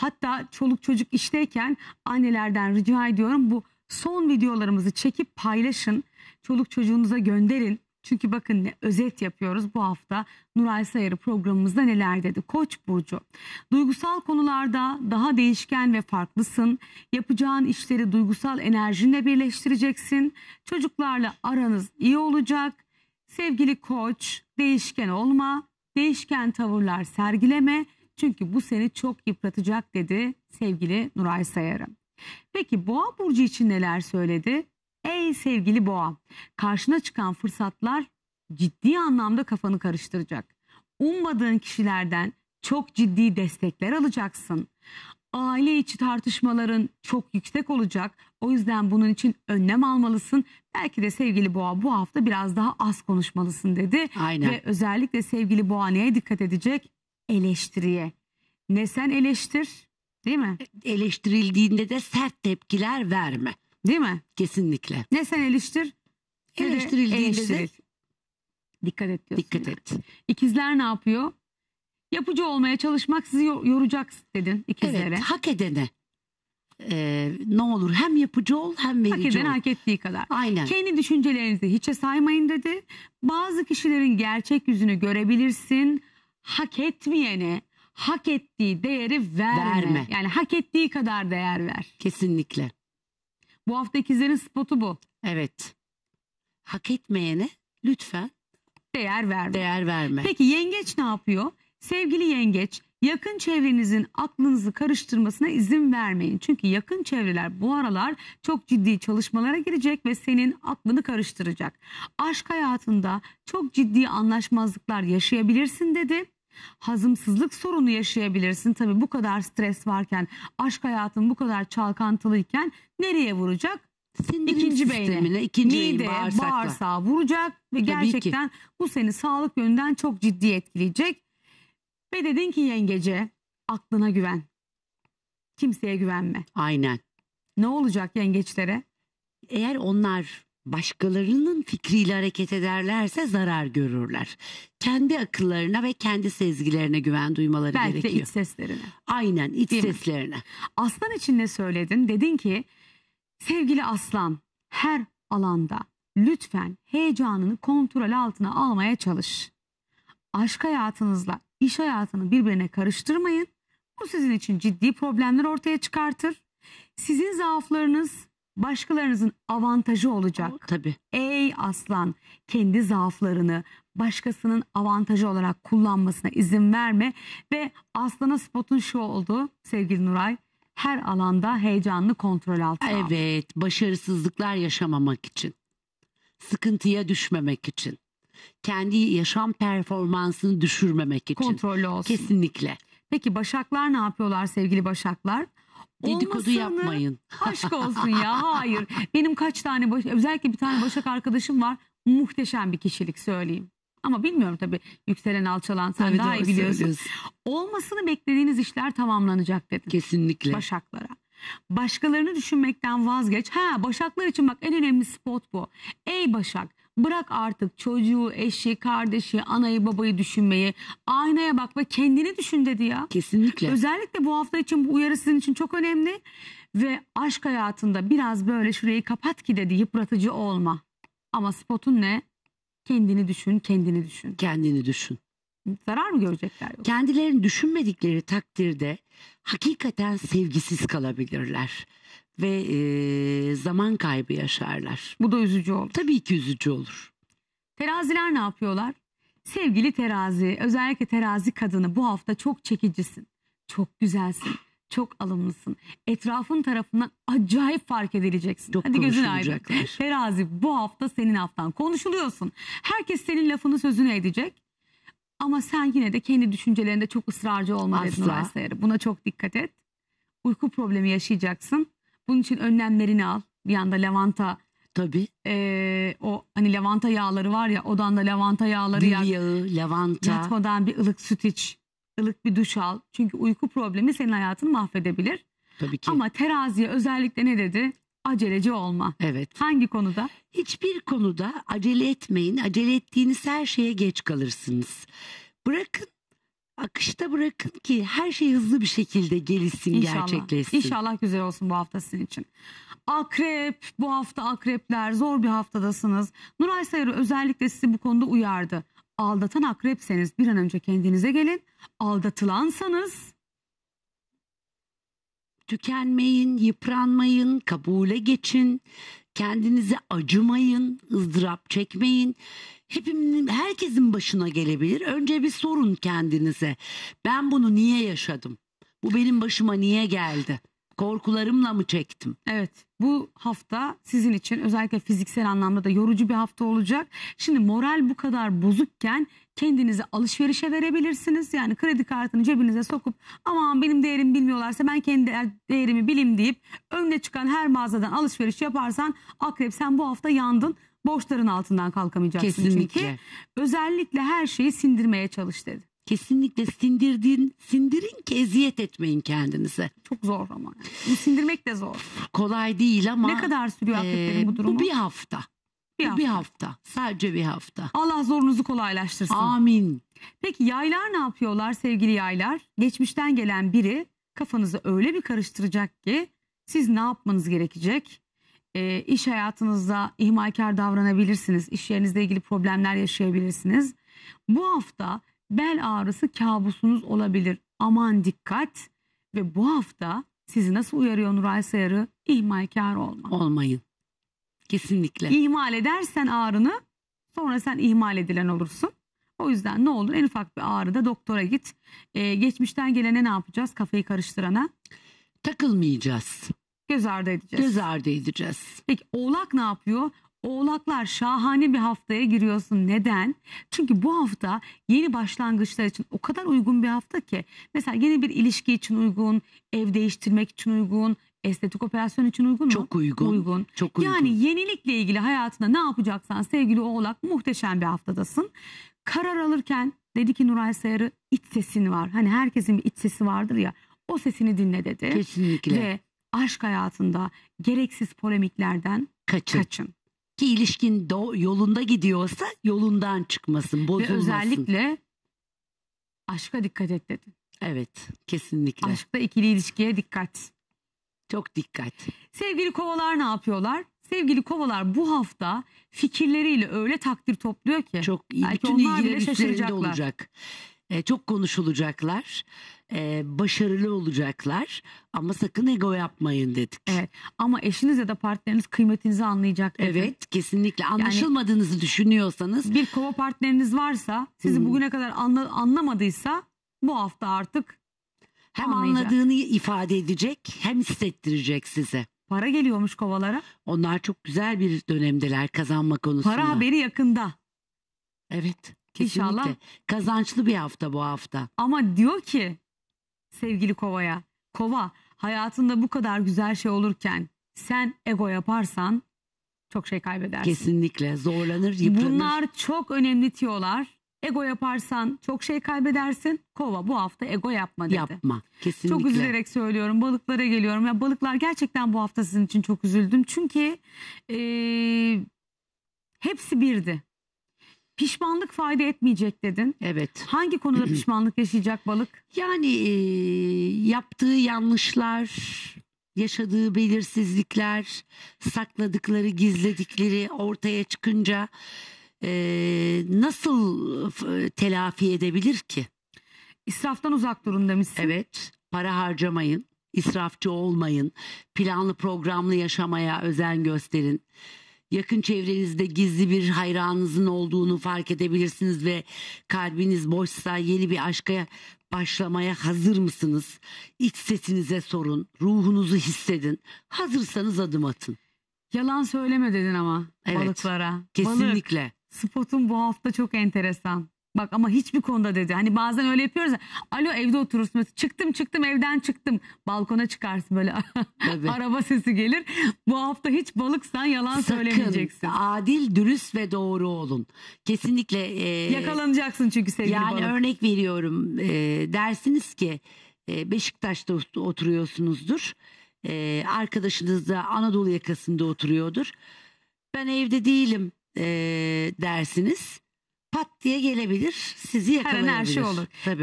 Hatta çoluk çocuk işteyken annelerden rica ediyorum bu son videolarımızı çekip paylaşın. Çoluk çocuğunuza gönderin. Çünkü bakın ne özet yapıyoruz bu hafta Nuray Sayarı programımızda neler dedi. Koç Burcu, duygusal konularda daha değişken ve farklısın. Yapacağın işleri duygusal enerjinle birleştireceksin. Çocuklarla aranız iyi olacak. Sevgili koç, değişken olma, değişken tavırlar sergileme çünkü bu seni çok yıpratacak dedi sevgili Nuray Sayarım. Peki Boğa Burcu için neler söyledi? Ey sevgili Boğa, karşına çıkan fırsatlar ciddi anlamda kafanı karıştıracak. Ummadığın kişilerden çok ciddi destekler alacaksın. Aile içi tartışmaların çok yüksek olacak. O yüzden bunun için önlem almalısın. Belki de sevgili Boğa bu hafta biraz daha az konuşmalısın dedi. Aynen. Ve özellikle sevgili Boğa neye dikkat edecek? eleştiriye. Ne sen eleştir değil mi? Eleştirildiğinde de sert tepkiler verme. Değil mi? Kesinlikle. Ne sen eleştir eleştirildiğinde eleştiril. de dikkat et diyorsun. Dikkat et. İkizler ne yapıyor? Yapıcı olmaya çalışmak sizi yoracak dedin ikizlere. Evet hak edene ee, ne olur hem yapıcı ol hem verici hak eden, ol. hak ettiği kadar. Aynen. Kendi düşüncelerinizi hiçe saymayın dedi. Bazı kişilerin gerçek yüzünü görebilirsin hak etmeyene hak ettiği değeri verme. verme. Yani hak ettiği kadar değer ver. Kesinlikle. Bu hafta ikizlerin spotu bu. Evet. Hak etmeyene lütfen değer verme. Değer verme. Peki yengeç ne yapıyor? Sevgili yengeç Yakın çevrenizin aklınızı karıştırmasına izin vermeyin. Çünkü yakın çevreler bu aralar çok ciddi çalışmalara girecek ve senin aklını karıştıracak. Aşk hayatında çok ciddi anlaşmazlıklar yaşayabilirsin dedi hazımsızlık sorunu yaşayabilirsin. tabi bu kadar stres varken, aşk hayatın bu kadar çalkantılıyken nereye vuracak? Sindirim ikinci beyne, ikinci mide, bağırsakla. bağırsağa vuracak ve Tabii gerçekten ki. bu seni sağlık yönünden çok ciddi etkileyecek. Ve dedin ki yengece aklına güven. Kimseye güvenme. Aynen. Ne olacak yengeçlere? Eğer onlar başkalarının fikriyle hareket ederlerse zarar görürler. Kendi akıllarına ve kendi sezgilerine güven duymaları Belki gerekiyor. Belki iç seslerine. Aynen iç Değil seslerine. Mi? Aslan için ne söyledin? Dedin ki sevgili aslan her alanda lütfen heyecanını kontrol altına almaya çalış. Aşk hayatınızla iş hayatını birbirine karıştırmayın. Bu sizin için ciddi problemler ortaya çıkartır. Sizin zaaflarınız başkalarınızın avantajı olacak. O, tabii. Ey aslan kendi zaaflarını başkasının avantajı olarak kullanmasına izin verme ve aslana spotun şu oldu sevgili Nuray her alanda heyecanlı kontrol altına Evet başarısızlıklar yaşamamak için sıkıntıya düşmemek için kendi yaşam performansını düşürmemek için. Kontrollü olsun. Kesinlikle. Peki başaklar ne yapıyorlar sevgili başaklar? Dedikodu Olmasını, yapmayın. Aşk olsun ya hayır. Benim kaç tane baş, özellikle bir tane başak arkadaşım var. Muhteşem bir kişilik söyleyeyim. Ama bilmiyorum tabii yükselen alçalan sen tabii daha iyi biliyorsun. Olmasını beklediğiniz işler tamamlanacak dedim. Kesinlikle. Başaklara. Başkalarını düşünmekten vazgeç. Ha başaklar için bak en önemli spot bu. Ey başak Bırak artık çocuğu, eşi, kardeşi, anayı, babayı düşünmeyi. Aynaya bak ve kendini düşün dedi ya. Kesinlikle. Özellikle bu hafta için bu uyarı sizin için çok önemli. Ve aşk hayatında biraz böyle şurayı kapat ki dedi yıpratıcı olma. Ama spotun ne? Kendini düşün, kendini düşün. Kendini düşün. Zarar mı görecekler? Yoksa? Kendilerini düşünmedikleri takdirde hakikaten sevgisiz kalabilirler ve e, zaman kaybı yaşarlar. Bu da üzücü olur. Tabii ki üzücü olur. Teraziler ne yapıyorlar? Sevgili terazi, özellikle terazi kadını bu hafta çok çekicisin, çok güzelsin, çok alımlısın. Etrafın tarafından acayip fark edileceksin. Çok Hadi gözün aydın. Terazi bu hafta senin haftan. Konuşuluyorsun. Herkes senin lafını sözünü edecek. Ama sen yine de kendi düşüncelerinde çok ısrarcı olma Asla. Buna çok dikkat et. Uyku problemi yaşayacaksın. Bunun için önlemlerini al. Bir yanda lavanta Tabii. E, o hani lavanta yağları var ya Odan da lavanta yağları Gül yak. yağı, lavanta. Yatmadan bir ılık süt iç. ılık bir duş al. Çünkü uyku problemi senin hayatını mahvedebilir. Tabii ki. Ama teraziye özellikle ne dedi? Aceleci olma. Evet. Hangi konuda? Hiçbir konuda acele etmeyin. Acele ettiğiniz her şeye geç kalırsınız. Bırakın akışta bırakın ki her şey hızlı bir şekilde gelişsin, İnşallah. gerçekleşsin. İnşallah güzel olsun bu hafta sizin için. Akrep, bu hafta akrepler zor bir haftadasınız. Nuray Sayarı özellikle sizi bu konuda uyardı. Aldatan akrepseniz bir an önce kendinize gelin. Aldatılansanız tükenmeyin, yıpranmayın, kabule geçin. Kendinize acımayın, ızdırap çekmeyin. Hepimizin, herkesin başına gelebilir. Önce bir sorun kendinize. Ben bunu niye yaşadım? Bu benim başıma niye geldi? korkularımla mı çektim? Evet bu hafta sizin için özellikle fiziksel anlamda da yorucu bir hafta olacak. Şimdi moral bu kadar bozukken kendinizi alışverişe verebilirsiniz. Yani kredi kartını cebinize sokup aman benim değerimi bilmiyorlarsa ben kendi değerimi bilim deyip önüne çıkan her mağazadan alışveriş yaparsan akrep sen bu hafta yandın borçların altından kalkamayacaksın Kesinlikle. çünkü. Özellikle her şeyi sindirmeye çalış dedi kesinlikle sindirdiğin, sindirin ki eziyet etmeyin kendinize. Çok zor ama. Sindirmek de zor. Kolay değil ama. Ne kadar sürüyor e, bu durumu? Bu bir hafta. Bir hafta. bir hafta. Sadece bir hafta. Allah zorunuzu kolaylaştırsın. Amin. Peki yaylar ne yapıyorlar sevgili yaylar? Geçmişten gelen biri kafanızı öyle bir karıştıracak ki siz ne yapmanız gerekecek? E, iş hayatınızda ihmalkar davranabilirsiniz. İş yerinizle ilgili problemler yaşayabilirsiniz. Bu hafta bel ağrısı kabusunuz olabilir. Aman dikkat ve bu hafta sizi nasıl uyarıyor Nuray Sayarı? İhmalkar olma. Olmayın. Kesinlikle. İhmal edersen ağrını sonra sen ihmal edilen olursun. O yüzden ne olur en ufak bir ağrıda doktora git. Ee, geçmişten gelene ne yapacağız? Kafayı karıştırana. Takılmayacağız. Göz ardı edeceğiz. Göz ardı edeceğiz. Peki oğlak ne yapıyor? Oğlaklar şahane bir haftaya giriyorsun. Neden? Çünkü bu hafta yeni başlangıçlar için o kadar uygun bir hafta ki. Mesela yeni bir ilişki için uygun, ev değiştirmek için uygun, estetik operasyon için uygun mu? Çok uygun. Uygun. Çok uygun. Yani yenilikle ilgili hayatında ne yapacaksan sevgili oğlak muhteşem bir haftadasın. Karar alırken dedi ki Nuray Sayarı iç sesin var. Hani herkesin bir iç sesi vardır ya. O sesini dinle dedi. Kesinlikle. Ve aşk hayatında gereksiz polemiklerden kaçın. kaçın ki ilişkin do- yolunda gidiyorsa yolundan çıkmasın, bozulmasın. Ve özellikle aşka dikkat et dedin. Evet, kesinlikle. Aşkta ikili ilişkiye dikkat. Çok dikkat. Sevgili kovalar ne yapıyorlar? Sevgili kovalar bu hafta fikirleriyle öyle takdir topluyor ki. Çok iyi. Belki Bütün onlar bile şaşıracaklar. olacak e, çok konuşulacaklar, e, başarılı olacaklar ama sakın ego yapmayın dedik. Evet. Ama eşiniz ya da partneriniz kıymetinizi anlayacak. dedik. Evet, kesinlikle anlaşılmadığınızı düşünüyorsanız Bir kova partneriniz varsa, sizi hmm. bugüne kadar anla- anlamadıysa bu hafta artık hem anlayacak. anladığını ifade edecek, hem hissettirecek size. para geliyormuş kovalara. Onlar çok güzel bir dönemdeler kazanma konusunda. Para haberi yakında. Evet. Kesinlikle. İnşallah. Kazançlı bir hafta bu hafta. Ama diyor ki sevgili Kova'ya. Kova hayatında bu kadar güzel şey olurken sen ego yaparsan çok şey kaybedersin. Kesinlikle zorlanır, yıpranır. Bunlar çok önemli tiyolar. Ego yaparsan çok şey kaybedersin. Kova bu hafta ego yapma dedi. Yapma kesinlikle. Çok üzülerek söylüyorum balıklara geliyorum. Ya balıklar gerçekten bu hafta sizin için çok üzüldüm. Çünkü e, hepsi birdi. Pişmanlık fayda etmeyecek dedin. Evet. Hangi konuda pişmanlık yaşayacak balık? Yani e, yaptığı yanlışlar, yaşadığı belirsizlikler, sakladıkları, gizledikleri ortaya çıkınca e, nasıl e, telafi edebilir ki? İsraftan uzak durun demişsin. Evet, para harcamayın, israfçı olmayın, planlı programlı yaşamaya özen gösterin. Yakın çevrenizde gizli bir hayranınızın olduğunu fark edebilirsiniz ve kalbiniz boşsa yeni bir aşka başlamaya hazır mısınız? İç sesinize sorun, ruhunuzu hissedin. Hazırsanız adım atın. Yalan söyleme dedin ama evet, balıklara. Kesinlikle. Balık, spotun bu hafta çok enteresan. Bak ama hiçbir konuda dedi. Hani bazen öyle yapıyoruz. ya, Alo evde oturursun. Mesela Çıktım çıktım evden çıktım. Balkona çıkarsın böyle. Araba sesi gelir. Bu hafta hiç balıksan yalan söylemeyeceksin. adil, dürüst ve doğru olun. Kesinlikle e, Yakalanacaksın çünkü sevgili yani balık. örnek veriyorum e, dersiniz ki e, Beşiktaş'ta oturuyorsunuzdur. E, arkadaşınız da Anadolu yakasında oturuyordur. Ben evde değilim e, dersiniz pat diye gelebilir. Sizi yakalayabilir. Her an her şey olur. Tabii.